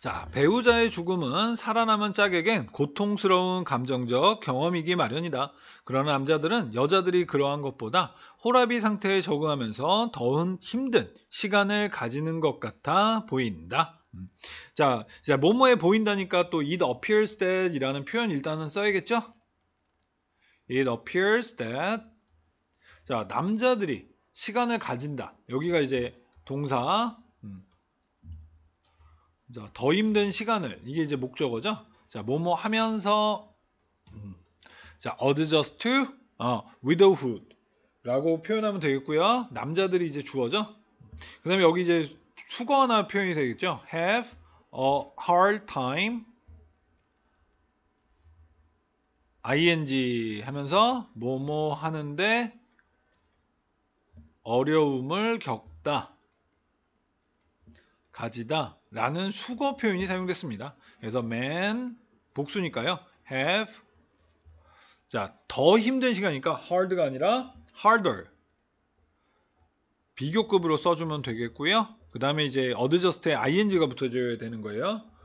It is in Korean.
자, 배우자의 죽음은 살아남은 짝에겐 고통스러운 감정적 경험이기 마련이다. 그러나 남자들은 여자들이 그러한 것보다 호라비 상태에 적응하면서 더 힘든 시간을 가지는 것 같아 보인다. 음. 자, 자, 뭐뭐에 보인다니까 또 it appears that 이라는 표현 일단은 써야겠죠? it appears that 자, 남자들이 시간을 가진다. 여기가 이제 동사 음. 자, 더 힘든 시간을 이게 이제 목적어죠. 자, 뭐뭐 하면서 음, 자, adjust to 어, widowhood라고 표현하면 되겠고요. 남자들이 이제 주어죠. 그다음에 여기 이제 수거나 표현이 되겠죠. have a hard time ing 하면서 뭐뭐 하는데 어려움을 겪다. 가지다 라는 수거 표현이 사용됐습니다. 그래서 man 복수니까요. have 자, 더 힘든 시간이니까 hard가 아니라 harder 비교급으로 써주면 되겠고요. 그 다음에 이제 어드저스트에 ing가 붙어줘야 되는 거예요.